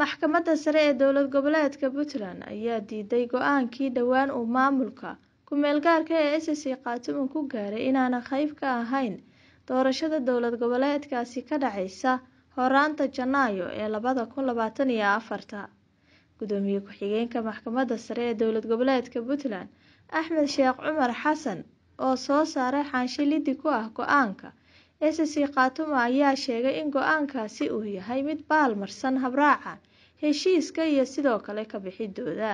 Maxkamadda Sare ee Dowlad Goboleedka Puntland ayaa diiday go-aankii dhowaan uu maamulka ku-meelgaarka ah ee s SSC Khaatamun ku gaaray inaana qayb ka ahayn doorashada dowlad goboleedkaasi ka dhacaysa horaanta Janaayo ee labada kun labaatan iyo afarta. Gudoomiye ku-xigeenka Maxkamadda Sare ee Dowlad Goboleedka Puntland Axmed Sheekh Cumar Xasan oo soo saaray xaanshi liddi ku ah go-aanka s SSC Khaatamun ayaa sheegay in go-aankaasi uu yahay mid baal marsan habraaca heshiiska iyo sidoo kale ka bixidooda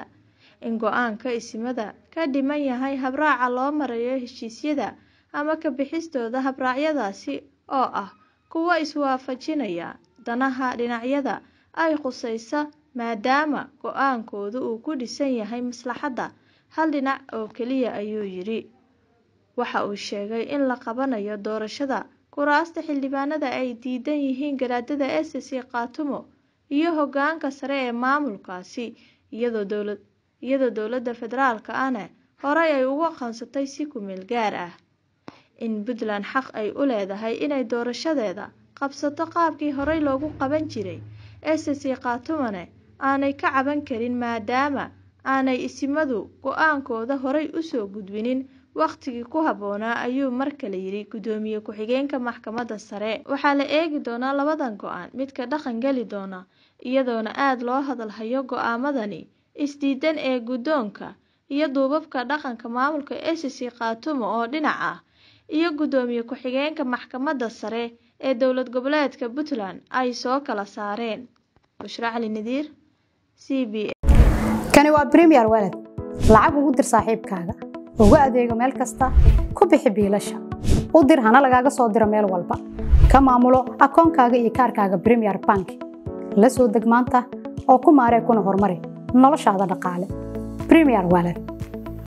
in go-aanka isimada ka dhiman yahay habraaca loo marayo heshiisyada ama ka bixistooda habraacyadaasi oo ah kuwo iswaafajinaya danaha dhinacyada ay khusaysa maadaama go-aankoodu uu ku dhisan yahay maslaxadda hal dhinac oo keliya ayuu yidhi waxa uu sheegay in la qabanayo doorashada kuraasta xildhibaanada ay diidan yihiin garaadada sc qaatumo iyo hoggaanka sare ee maamulkaasi iyadoo dowladda federaalka ahna horay ay ugu aqoonsatay si kumeel gaar ah in puntland xaq ay u leedahay inay doorashadeeda qabsato qaabkii horey loogu qaban jiray ee sesii aanay ka caban karin maadaama aanay isimadu go-aankooda horay usoo gudbinin waqtigii ku habboonaa ayuu mar kale yidhi guddoomiye ku-xigeenka maxkamadda sare waxaa la eegi doonaa labadan go-aan midka dhaqan geli doona iyadoona aad loo hadalhayo go-aamadani isdiidan ee guddoonka iyo duubabka dhaqanka maamulka scc khaatumo oo dhinac ah iyo guddoomiye ku-xigeenka maxkamadda sare ee dowlad goboleedka puntland ay soo kala saareen bushracalinadiir c b kani waa bremier weled lacag ugu dir saaxiibkaaga uga adeego meel kasta ku bixi biilasha u dir hana lagaaga soo diro meel walba ka maamulo akoonkaaga iyo kaarkaaga bremiyer bank la soo deg maanta oo ku maaree kuna horumari noloshaada dhaqaale bremiyer walet